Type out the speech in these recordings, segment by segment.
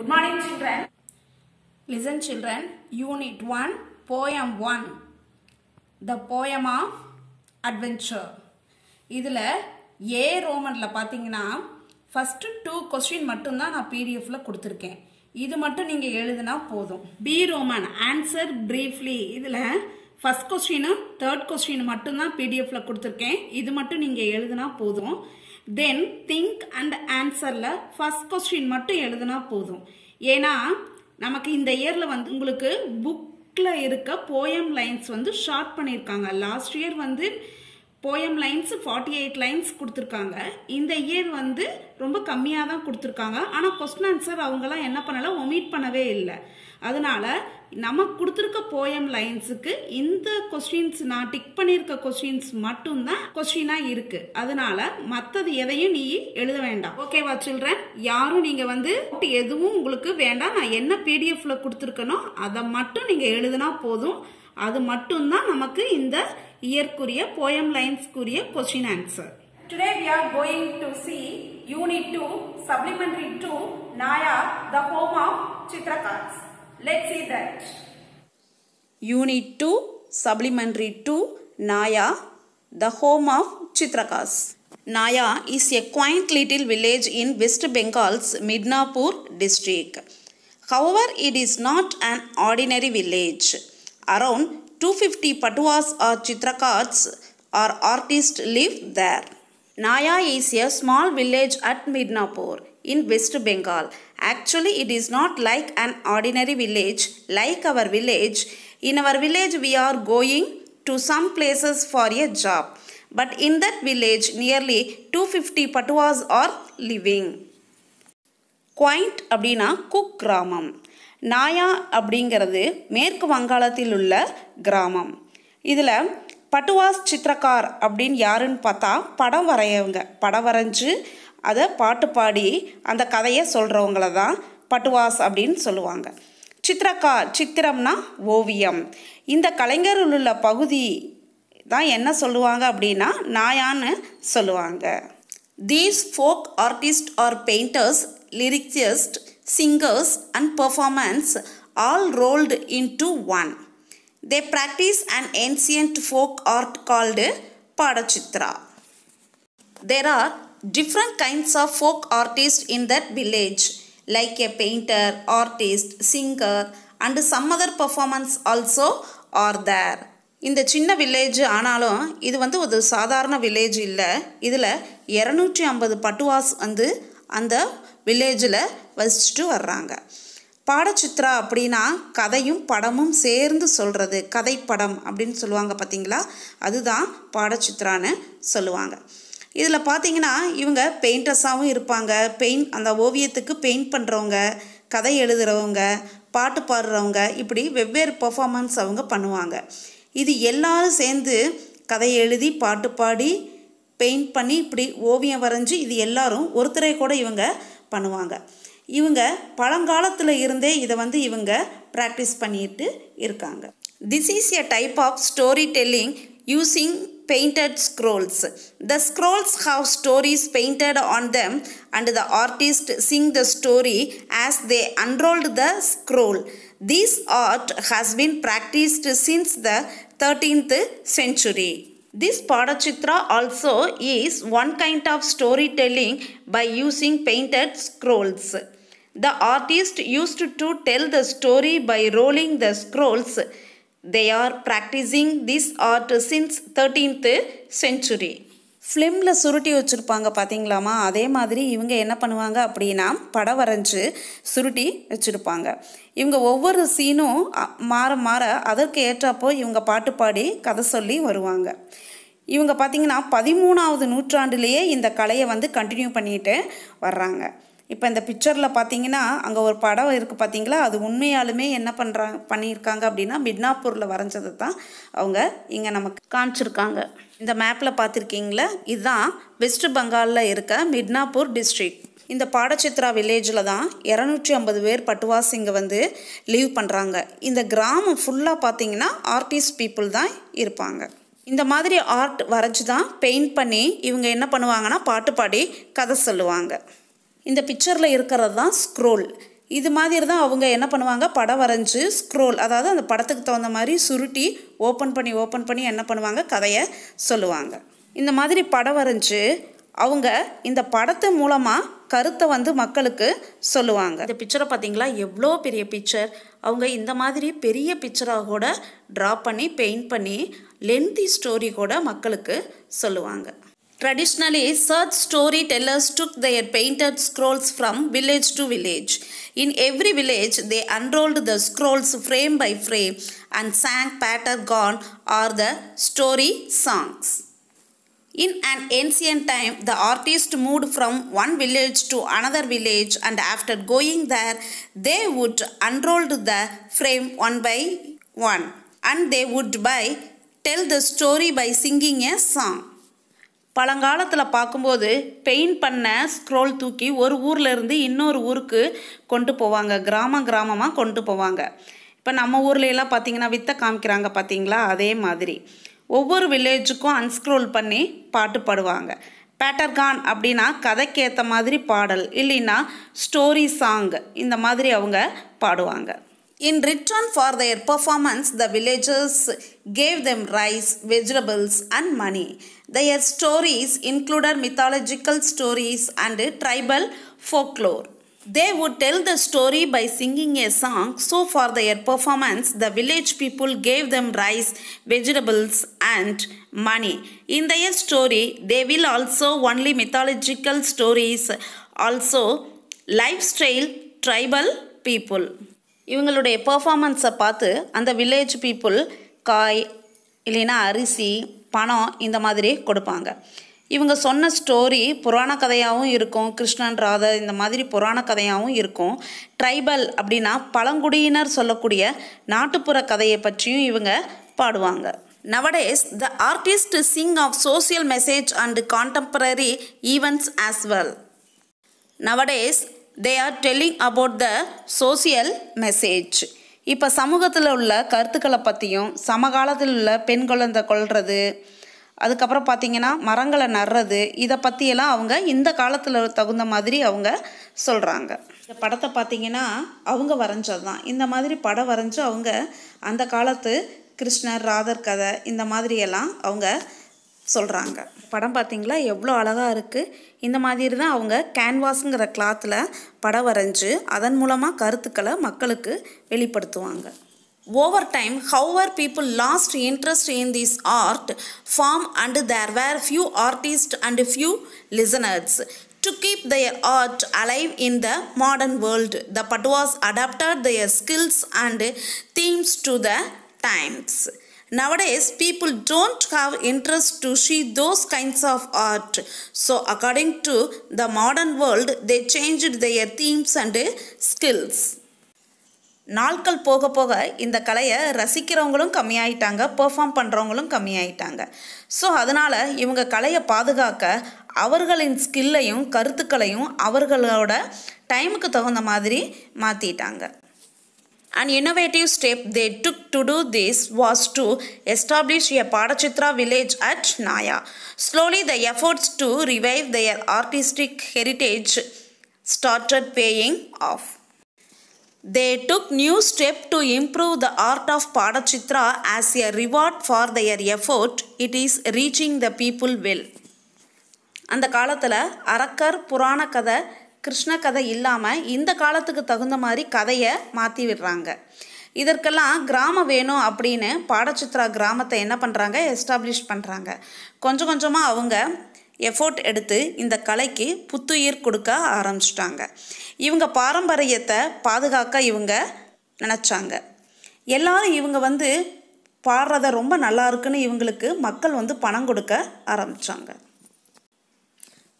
Good morning children listen children unit one poem one the Poem of Adventure. இதில் ஏ ரோமனில் பார்த்தீங்கன்னா first two question மட்டும்தான் நான் பிடிஎஃப்பில் கொடுத்துருக்கேன் இது மட்டும் நீங்கள் எழுதுனா போதும் பி ரோமன் ஆன்சர் ப்ரீஃப்லி இதில் ஃபஸ்ட் கொஸ்டினும் தேர்ட் கொஸ்டின் மட்டும்தான் பிடிஎஃப்பில் கொடுத்துருக்கேன் இது மட்டும் நீங்கள் எழுதுனா போதும் தென் திங்க் அண்ட் ஆன்சரில் ஃபஸ்ட் கொஸ்டின் மட்டும் எழுதுனா போதும் ஏன்னா நமக்கு இந்த இயரில் வந்து உங்களுக்கு புக்கில் இருக்க போயம் லைன்ஸ் வந்து ஷார்ட் பண்ணியிருக்காங்க லாஸ்ட் இயர் வந்து poem lines forty eight lines கொடுத்துருக்காங்க இந்த இயர் வந்து ரொம்ப கம்மியாக தான் கொடுத்துருக்காங்க ஆனால் கொஸ்டின் ஆன்சர் அவங்களாம் என்ன பண்ணலை ஒமிட் பண்ணவே இல்லை அதனால நமக்கு கொடுத்துருக்க போயம் லைன்ஸுக்கு இந்த கொஸ்டின்ஸ் நான் டிக் பண்ணியிருக்க கொஸ்டின்ஸ் மட்டும்தான் கொஸ்டினாக இருக்கு அதனால மற்றது எதையும் நீ எழுத வேண்டாம் ஓகேவா சில்ட்ரன் யாரும் நீங்க வந்து எதுவும் உங்களுக்கு வேண்டாம் நான் என்ன பிடிஎஃப்ல கொடுத்துருக்கனோ அதை மட்டும் நீங்க எழுதுனா போதும் அது மட்டும்தான் நமக்கு இந்த இயற்குரிய போயம் லைன்ஸ்க்குரிய question answer Today we are going to see Unit 2 Supplementary 2 Naya the home of Chitra cards. Let's see that. Unit 2 Supplementary to Naya, the home of Chitrakas. Naya is a quaint little village in West Bengal's Midnapur district. However, it is not an ordinary village. Around 250 Patuas or Chitrakats or artists live there. Naya is a small village at Midnapur. in West Bengal. Actually, it is not like an ordinary village, like our village. In our village, we are going to some places for a job. But in that village, nearly 250 patuas are living. Quaint அப்படின்னா குக் கிராமம் நாயா அப்படிங்கிறது மேற்கு வங்காளத்தில் உள்ள கிராமம் இதில் பட்டுவாஸ் சித்திரக்கார் அப்படின்னு யாருன்னு பார்த்தா படம் வரையவங்க படம் வரைஞ்சி அதை பாட்டு பாடி அந்த கதையை சொல்கிறவங்கள தான் பட்டுவாஸ் அப்படின்னு சொல்லுவாங்க சித்திரக்கா சித்திரம்னா ஓவியம் இந்த கலைஞர்கள் உள்ள பகுதி தான் என்ன சொல்லுவாங்க அப்படின்னா நாயான்னு சொல்லுவாங்க these folk artist are painters lyricists and and all rolled into one they practise and ancient folk art called Patachitra there are different kinds of folk artists in that village, like a painter, artist, singer, and some other performance also are there. இந்த சின்ன village ஆனாலும் இது வந்து ஒரு சாதாரண village இல்லை இதில் இரநூற்றி ஐம்பது பட்டுவாஸ் வந்து அந்த வில்லேஜில் வசிச்சுட்டு வர்றாங்க பாடச்சித்ரா அப்படின்னா கதையும் படமும் சேர்ந்து சொல்கிறது கதைப்படம் அப்படின்னு சொல்லுவாங்க பார்த்தீங்களா அதுதான் பாடச்சித்ரான்னு சொல்லுவாங்க இதில் பார்த்தீங்கன்னா இவங்க பெயிண்டர்ஸாகவும் இருப்பாங்க பெயிண்ட் அந்த ஓவியத்துக்கு பெயிண்ட் பண்ணுறவங்க கதை எழுதுகிறவங்க பாட்டு பாடுறவங்க இப்படி வெவ்வேறு பர்ஃபாமன்ஸ் அவங்க பண்ணுவாங்க இது எல்லாரும் சேர்ந்து கதை எழுதி பாட்டு பாடி பெயிண்ட் பண்ணி இப்படி ஓவியம் வரைஞ்சி இது எல்லாரும் ஒருத்தரை கூட இவங்க பண்ணுவாங்க இவங்க பழங்காலத்தில் இருந்தே இதை வந்து இவங்க ப்ராக்டிஸ் பண்ணிட்டு இருக்காங்க this is a type of story telling using painted scrolls. The scrolls have stories painted on them and the artist sing the story as they unrolled the scroll. This art has been practiced since the 13th century. This Padachitra also is one kind of storytelling by using painted scrolls. The artist used to tell the story by rolling the scrolls they are practising this art since thirteenth century ஃபிலிமில் சுருட்டி வச்சுருப்பாங்க பார்த்தீங்களாமா அதே மாதிரி இவங்க என்ன பண்ணுவாங்க அப்படின்னா படம் வரைஞ்சி சுருட்டி வச்சுருப்பாங்க இவங்க ஒவ்வொரு சீனும் மாற மாற அதற்கு ஏற்றப்போ இவங்க பாட்டு பாடி கதை சொல்லி வருவாங்க இவங்க பார்த்திங்கன்னா பதிமூணாவது நூற்றாண்டுலேயே இந்த கலையை வந்து கண்டினியூ பண்ணிட்டு வர்றாங்க இப்போ இந்த பிக்சரில் பார்த்தீங்கன்னா அங்கே ஒரு படம் இருக்குது பார்த்தீங்களா அது உண்மையாலுமே என்ன பண்ணுறாங்க பண்ணியிருக்காங்க அப்படின்னா மிட்னாப்பூரில் வரைஞ்சது தான் அவங்க இங்கே நமக்கு காமிச்சிருக்காங்க இந்த மேப்பில் பார்த்துருக்கீங்களா இதுதான் வெஸ்ட் பெங்காலில் இருக்க மிட்னாப்பூர் டிஸ்ட்ரிக்ட் இந்த பாடச்சித்ரா வில்லேஜில் தான் இரநூற்றி ஐம்பது பேர் பட்டுவாசிங்க இங்கே வந்து லீவ் பண்ணுறாங்க இந்த கிராமம் ஃபுல்லாக பார்த்தீங்கன்னா ஆர்டிஸ்ட் பீப்புள் தான் இருப்பாங்க இந்த மாதிரி ஆர்ட் வரைஞ்சி தான் பெயிண்ட் பண்ணி இவங்க என்ன பண்ணுவாங்கன்னா பாட்டு பாடி கதை சொல்லுவாங்க இந்த பிக்சரில் இருக்கிறது தான் ஸ்க்ரோல் இது மாதிரி தான் அவங்க என்ன பண்ணுவாங்க படம் வரைஞ்சி ஸ்க்ரோல் அதாவது அந்த படத்துக்கு தகுந்த மாதிரி சுருட்டி ஓப்பன் பண்ணி ஓப்பன் பண்ணி என்ன பண்ணுவாங்க கதையை சொல்லுவாங்க இந்த மாதிரி படம் வரைஞ்சி அவங்க இந்த படத்து மூலமாக கருத்தை வந்து மக்களுக்கு சொல்லுவாங்க இந்த பிக்சரை பார்த்தீங்களா எவ்வளோ பெரிய பிக்சர் அவங்க இந்த மாதிரி பெரிய பிக்சராக கூட ட்ரா பண்ணி பெயிண்ட் பண்ணி லென்த்தி ஸ்டோரி கூட மக்களுக்கு சொல்லுவாங்க Traditionally, such storytellers took their painted scrolls from village to village. In every village, they unrolled the scrolls frame by frame and sang Patagon or the story songs. In an ancient time, the artist moved from one village to another village and after going there, they would unroll the frame one by one and they would by tell the story by singing a song. பழங்காலத்தில் பார்க்கும்போது paint பண்ண scroll தூக்கி ஒரு இருந்து இன்னொரு ஊருக்கு கொண்டு போவாங்க கிராம கிராமமாக கொண்டு போவாங்க இப்போ நம்ம ஊர்லையெல்லாம் பார்த்திங்கன்னா வித்தை காமிக்கிறாங்க பார்த்தீங்களா அதே மாதிரி ஒவ்வொரு வில்லேஜுக்கும் அன்ஸ்க்ரோல் பண்ணி பாட்டு பாடுவாங்க பேட்டர்கான் அப்படின்னா கதைக்கேற்ற மாதிரி பாடல் இல்லைன்னா ஸ்டோரி சாங் இந்த மாதிரி அவங்க பாடுவாங்க In return for their performance, the villagers gave them rice, vegetables, and money. Their stories included mythological stories and tribal folklore. They would tell the story by singing a song, so, for their performance, the village people gave them rice, vegetables, and money. In their story, they will also only mythological stories, also lifestyle tribal people. இவங்களுடைய பர்ஃபாமன்ஸை பார்த்து அந்த village people காய் இல்லைன்னா அரிசி பணம் இந்த மாதிரி கொடுப்பாங்க இவங்க சொன்ன ஸ்டோரி புராண கதையாகவும் இருக்கும் கிருஷ்ணன் ராதா இந்த மாதிரி புராண கதையாகவும் இருக்கும் ட்ரைபல் அப்படின்னா பழங்குடியினர் சொல்லக்கூடிய நாட்டுப்புற கதையை பற்றியும் இவங்க பாடுவாங்க nowadays the artist sing of social message and contemporary events as well nowadays they are telling about the social message இப்போ சமூகத்தில் உள்ள கருத்துக்களை பற்றியும் சமகாலத்தில் உள்ள பெண் குழந்தை கொள்வது அதுக்கப்புறம் பார்த்திங்கன்னா மரங்களை நடுறது இதை பற்றியெல்லாம் அவங்க இந்த காலத்தில் தகுந்த மாதிரி அவங்க சொல்கிறாங்க இந்த படத்தை பார்த்தீங்கன்னா அவங்க வரைஞ்சது தான் இந்த மாதிரி படம் வரைஞ்சு அவங்க அந்த காலத்து கிருஷ்ணர் ராதர் கதை இந்த மாதிரியெல்லாம் அவங்க சொல்கிறாங்க படம் பார்த்திங்களா எவ்வளோ அழகாக இருக்குது இந்த மாதிரி தான் அவங்க கேன்வாஸுங்கிற கிளாத்தில் படம் வரைஞ்சி அதன் மூலமாக கருத்துக்களை மக்களுக்கு வெளிப்படுத்துவாங்க over time our people lost interest in this art form and there were few artist and few listeners keep their art alive in the modern world the but was adapted their skills and themes to the times Nowadays, people don't have interest to see those kinds of art. So, according to the modern world, they changed their themes and skills. நாட்கள் போக போக இந்த கலையை ரசிக்கிறவங்களும் கம்மியாயிட்டாங்க perform பண்ணுறவங்களும் கம்மியாயிட்டாங்க so அதனால் இவங்க கலையை பாதுகாக்க அவர்களின் ஸ்கில்லையும் கருத்துக்களையும் அவர்களோட டைமுக்கு தகுந்த மாதிரி மாற்றிட்டாங்க and innovative step they took to do this was to establish a Padachitra village at Naya. Slowly, the efforts to revive their artistic heritage started paying off. They took new step to improve the art of Padachitra as a reward for their effort. It is reaching the people well. அந்த காலத்தில் அரக்கர் புராண கதை கிருஷ்ண கதை இல்லாமல் இந்த காலத்துக்கு தகுந்த மாதிரி கதையை மாற்றி விடுறாங்க இதற்கெல்லாம் கிராமம் வேணும் அப்படின்னு பாடச்சித்ரா கிராமத்தை என்ன பண்ணுறாங்க எஸ்டாப்ளிஷ் பண்ணுறாங்க கொஞ்சம் கொஞ்சமாக அவங்க எஃபோர்ட் எடுத்து இந்த கலைக்கு புத்துயிர் கொடுக்க ஆரம்பிச்சிட்டாங்க இவங்க பாரம்பரியத்தை பாதுகாக்க இவங்க நினச்சாங்க எல்லாரும் இவங்க வந்து பாடுறத ரொம்ப நல்லா இருக்குன்னு இவங்களுக்கு மக்கள் வந்து பணம் கொடுக்க ஆரம்பித்தாங்க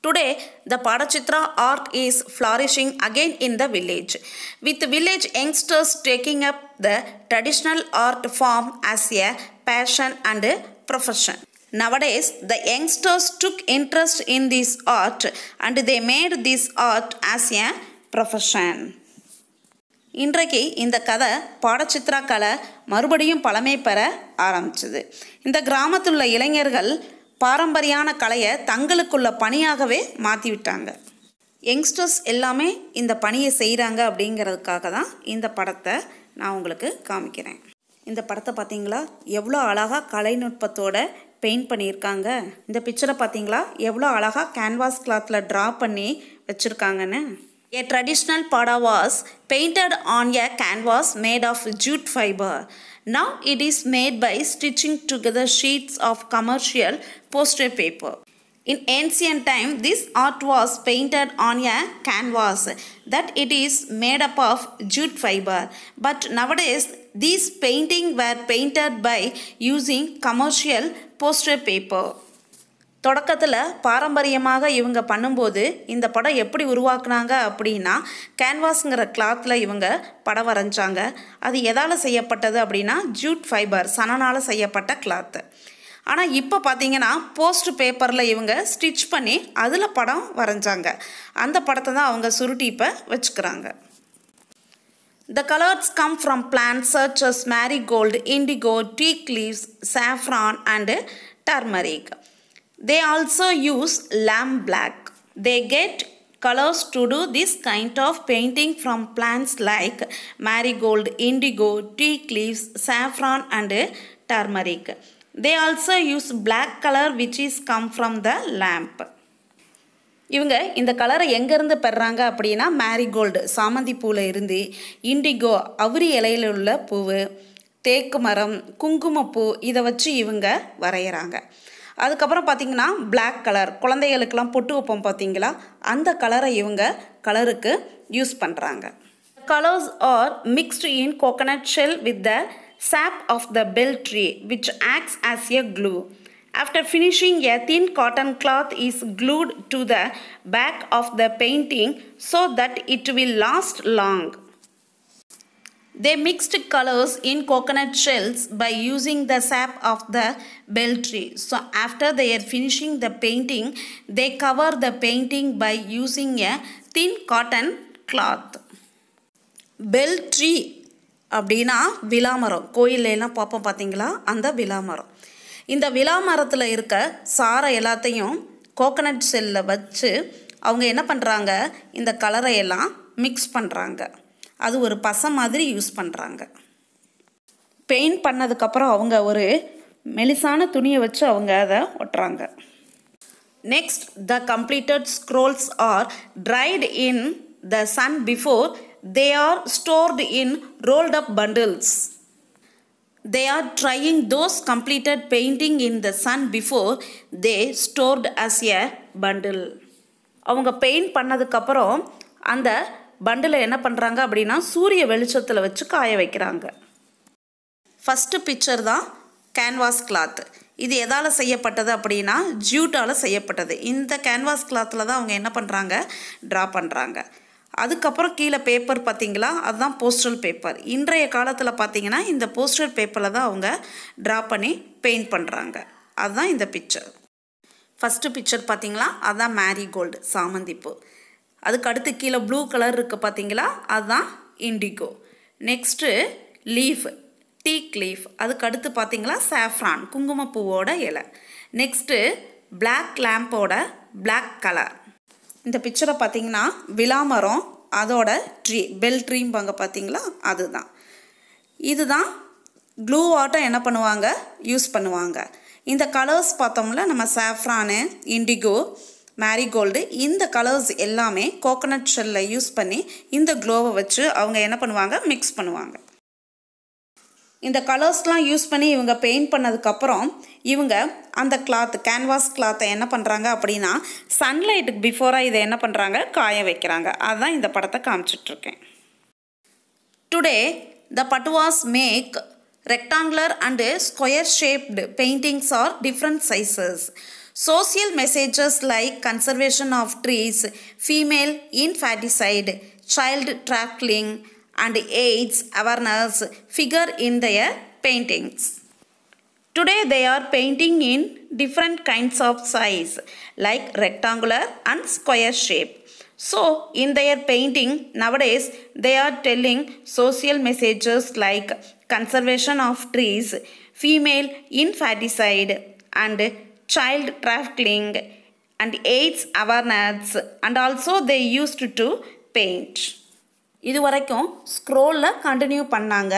Today, the Padachitra art is flourishing again in the village, with village youngsters taking up the traditional art form as a passion and a profession. Nowadays, the youngsters took interest in this art and they made this art as a profession. இன்றைக்கு இந்த கதை பாடச்சித்ரா கலை மறுபடியும் பழமை பெற ஆரம்பிச்சது இந்த கிராமத்தில் உள்ள இளைஞர்கள் பாரம்பரியான கலையை தங்களுக்குள்ள பணியாகவே மாற்றிவிட்டாங்க யங்ஸ்டர்ஸ் எல்லாமே இந்த பணியை செய்கிறாங்க அப்படிங்கிறதுக்காக தான் இந்த படத்தை நான் உங்களுக்கு காமிக்கிறேன் இந்த படத்தை பார்த்தீங்களா எவ்வளோ அழகாக கலைநுட்பத்தோட பெயிண்ட் பண்ணியிருக்காங்க இந்த பிக்சரை பார்த்தீங்களா எவ்வளோ அழகாக கேன்வாஸ் கிளாத்தில் ட்ரா பண்ணி வச்சுருக்காங்கன்னு A traditional pada was painted on a canvas made of jute fiber. Now it is made by stitching together sheets of commercial poster paper. In ancient time, this art was painted on a canvas that it is made up of jute fiber. But nowadays, these paintings were painted by using commercial poster paper. தொடக்கத்தில் பாரம்பரியமாக இவங்க பண்ணும்போது இந்த படம் எப்படி உருவாக்குனாங்க அப்படின்னா கேன்வாஸுங்கிற கிளாத்தில் இவங்க படம் வரைஞ்சாங்க அது எதால் செய்யப்பட்டது அப்படின்னா ஜூட் ஃபைபர் சனனால் செய்யப்பட்ட கிளாத்து ஆனால் இப்போ பார்த்தீங்கன்னா போஸ்ட் பேப்பரில் இவங்க ஸ்டிச் பண்ணி அதில் படம் வரைஞ்சாங்க அந்த படத்தை தான் அவங்க சுருட்டி இப்போ வச்சுக்கிறாங்க the colours come from plants sources marigold indigo teak leaves leaves, and and They also use lamp black. They get colors to do this kind of painting from plants like marigold, indigo, teak leaves, saffron and turmeric. They also use black color which is come from the lamp. இவங்க இந்த கலரை எங்கேருந்து பெறாங்க அப்படின்னா marigold சாமந்தி பூவில் இருந்து indigo அவரி இலையில் உள்ள பூவு தேக்கு மரம் குங்குமப்பூ இதை வச்சு இவங்க வரைகிறாங்க அதுக்கப்புறம் பார்த்திங்கன்னா பிளாக் கலர் குழந்தைகளுக்கெல்லாம் பொட்டு வைப்போம் பார்த்திங்களா அந்த கலரை இவங்க கலருக்கு யூஸ் பண்ணுறாங்க colours are mixed in coconut shell with the sap of the bel tree which acts as a glue after finishing a thin cotton cloth is glued to the back of the painting so that it will last long They mixed colors in coconut shells by using the sap of the bell tree. So after they are finishing the painting, they cover the painting by using a thin cotton cloth. Bel tree அப்படின்னா விலாமரம் கோயிலெல்லாம் பார்ப்போம் பார்த்தீங்களா அந்த விலாமரம் இந்த விலாமரத்தில் இருக்க சாரை எல்லாத்தையும் கோகனட் செல்லில் வச்சு அவங்க என்ன பண்ணுறாங்க இந்த கலரை எல்லாம் மிக்ஸ் பண்ணுறாங்க அது ஒரு பசை மாதிரி யூஸ் பண்ணுறாங்க பெயிண்ட் பண்ணதுக்கப்புறம் அவங்க ஒரு மெலிசான துணியை வச்சு அவங்க அதை ஒட்டுறாங்க next the completed scrolls are dried in the sun before they are stored in rolled up bundles they are drying those completed painting in the sun before they stored as a bundle அவங்க paint பண்ணதுக்கப்புறம் அந்த bundle என்ன பண்ணுறாங்க அப்படின்னா சூரிய வெளிச்சத்தில் வச்சு காய வைக்கிறாங்க ஃபஸ்ட்டு பிக்சர் தான் கேன்வாஸ் கிளாத்து இது எதால் செய்யப்பட்டது அப்படின்னா ஜூட்டால் செய்யப்பட்டது இந்த கேன்வாஸ் கிளாத்தில் தான் அவங்க என்ன பண்ணுறாங்க ட்ரா பண்ணுறாங்க அதுக்கப்புறம் கீழே பேப்பர் பார்த்திங்களா அதுதான் போஸ்டல் பேப்பர் இன்றைய காலத்தில் பார்த்திங்கன்னா இந்த போஸ்டல் பேப்பரில் தான் அவங்க ட்ரா பண்ணி பெயிண்ட் பண்ணுறாங்க அதுதான் இந்த பிக்சர் ஃபஸ்ட்டு பிக்சர் பார்த்திங்களா அதுதான் மேரிகோல்டு சாமந்திப்பூ அதுக்கு அடுத்து கீழே ப்ளூ கலர் இருக்குது பார்த்தீங்களா அதுதான் indigo next leaf teak leaf அதுக்கு அடுத்து பார்த்தீங்களா சாஃப்ரான் குங்குமப்பூவோட இலை நெக்ஸ்ட்டு பிளாக் லேம்போட பிளாக் கலர் இந்த பிக்சரை பார்த்தீங்கன்னா விலாமரம் அதோட ட்ரீ பெல் ட்ரீம்பாங்க பார்த்தீங்களா அதுதான் இதுதான் க்ளூ வாட்டர் என்ன பண்ணுவாங்க யூஸ் பண்ணுவாங்க இந்த கலர்ஸ் பார்த்தோம்ல நம்ம சாஃப்ரானு இண்டிகோ மேரிகோல்டு இந்த கலர்ஸ் எல்லாமே கோகனட் ஷெல்ல யூஸ் பண்ணி இந்த க்ளோவை வச்சு அவங்க என்ன பண்ணுவாங்க மிக்ஸ் பண்ணுவாங்க இந்த கலர்ஸ்லாம் யூஸ் பண்ணி இவங்க பெயிண்ட் பண்ணதுக்கப்புறம் இவங்க அந்த கிளாத் கேன்வாஸ் கிளாத்தை என்ன பண்ணுறாங்க அப்படின்னா சன்லைட்டுக்கு பிஃபோராக இதை என்ன பண்ணுறாங்க காய வைக்கிறாங்க அதுதான் இந்த படத்தை காமிச்சிட்ருக்கேன் today the Patuas make rectangular and square shaped paintings are different sizes Social messages like conservation of trees, female infanticide, child trafficking, and AIDS awareness figure in their paintings. Today they are painting in different kinds of size like rectangular and square shape. So, in their painting, nowadays they are telling social messages like conservation of trees, female infanticide, and child trafficking and AIDS awareness and also they used to paint இது வரைக்கும் ஸ்க்ரோலில் continue பண்ணாங்க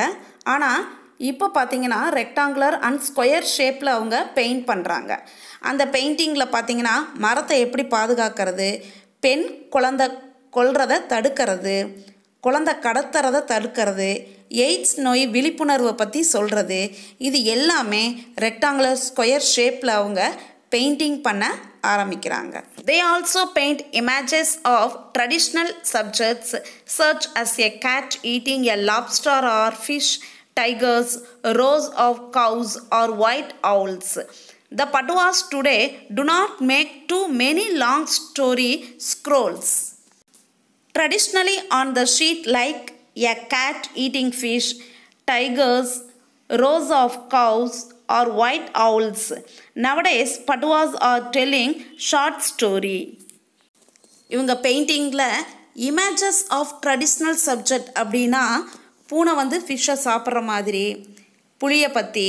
ஆனால் இப்போ பார்த்தீங்கன்னா rectangular and square ஷேப்பில் அவங்க paint பண்ணுறாங்க அந்த பெயிண்டிங்கில் பார்த்தீங்கன்னா மரத்தை எப்படி பாதுகாக்கிறது பெண் குழந்த கொள்றதை தடுக்கிறது குழந்தை கடத்துறதை தடுக்கிறது எய்ட்ஸ் நோய் விழிப்புணர்வை பற்றி சொல்கிறது இது எல்லாமே ரெக்டாங்குலர் ஸ்கொயர் ஷேப்பில் அவங்க பெயிண்டிங் பண்ண ஆரம்பிக்கிறாங்க they also paint images of traditional subjects சர்ச் as a cat eating a lobster or fish tigers rows of cows or white owls the Patuas today do not make too many long story scrolls Traditionally on the street, like a cat eating fish, tigers, rows of cows or white owls. Nowadays, Paduas are telling short story. இவங்க பெயிண்டிங்கில் images of traditional subject அப்படின்னா பூனை வந்து ஃபிஷ்ஷை சாப்பிட்ற மாதிரி புளியை பற்றி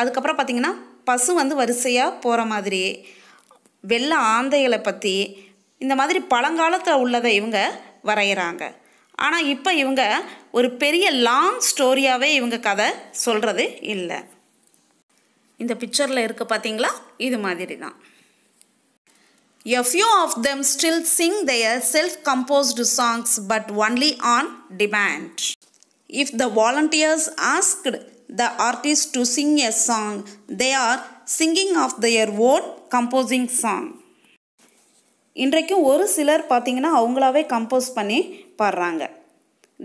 அதுக்கப்புறம் பார்த்திங்கன்னா பசு வந்து வரிசையாக போகிற மாதிரி வெள்ளை ஆந்தைகளை பற்றி இந்த மாதிரி பழங்காலத்தில் உள்ளதை இவங்க வரைகிறாங்க ஆனால் இப்போ இவங்க ஒரு பெரிய லாங் ஸ்டோரியாகவே இவங்க கதை சொல்கிறது இல்லை இந்த பிக்சரில் இருக்க பார்த்தீங்களா இது மாதிரி தான் a few of them still sing their self composed songs but only on demand if the volunteers asked the artist to sing a song they are singing of their own composing song இன்றைக்கும் ஒரு சிலர் பார்த்திங்கன்னா அவங்களாவே compose பண்ணி பாடுறாங்க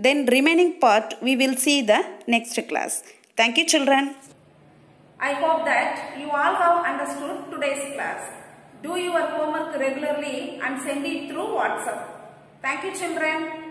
then remaining part we will see the next class thank you children I hope that you all have understood today's class do your homework regularly and send it through WhatsApp thank you children